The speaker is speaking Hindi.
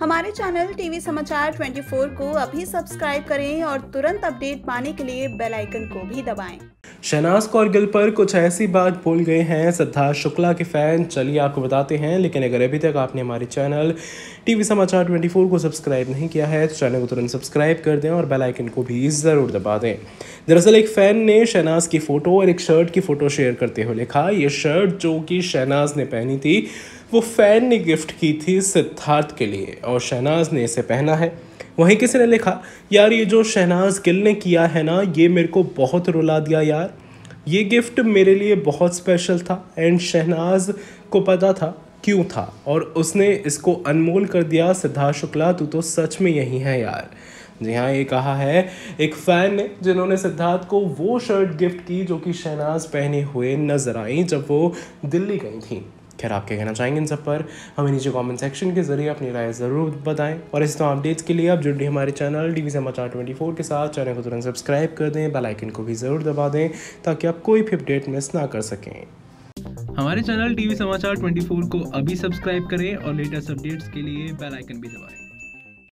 हमारे चैनल टीवी समाचार 24 को अभी सब्सक्राइब करें और तुरंत अपडेट पाने के लिए बेल आइकन को भी दबाएं। शहनाज कौर गिल पर कुछ ऐसी बात भूल गए हैं सिद्धार्थ शुक्ला के फैन चलिए आपको बताते हैं लेकिन अगर अभी तक आपने हमारे चैनल टीवी समाचार 24 को सब्सक्राइब नहीं किया है तो चैनल को तुरंत सब्सक्राइब कर दें और बेल आइकन को भी ज़रूर दबा दें दरअसल एक फ़ैन ने शहनाज की फ़ोटो और एक शर्ट की फ़ोटो शेयर करते हुए लिखा ये शर्ट जो कि शहनाज ने पहनी थी वो फ़ैन ने गिफ्ट की थी सिद्धार्थ के लिए और शहनाज ने इसे पहना है वहीं किसी ने लिखा यार ये जो शहनाज गिल ने किया है ना ये मेरे को बहुत रुला दिया यार ये गिफ्ट मेरे लिए बहुत स्पेशल था एंड शहनाज को पता था क्यों था और उसने इसको अनमोल कर दिया सिद्धार्थ शुक्ला तू तो सच में यही है यार जी हाँ ये कहा है एक फ़ैन ने जिन्होंने सिद्धार्थ को वो शर्ट गिफ्ट की जो कि शहनाज पहने हुए नजर आई जब वो दिल्ली गई थी खैर आप क्या कहना चाहेंगे इन सब पर हमें नीचे कमेंट सेक्शन के जरिए अपनी राय ज़रूर बताएं और इस तरह अपडेट्स के लिए आप रही हमारे channel TV Samachar twenty four के साथ चैनल को तुरंत सब्सक्राइब कर दें बेलाइकन को भी ज़रूर दबा दें ताकि आप कोई भी अपडेट मिस ना कर सकें हमारे चैनल टीवी समाचार 24 को अभी सब्सक्राइब करें और लेटेस्ट अपडेट्स के लिए बेल आइकन भी दबाएं।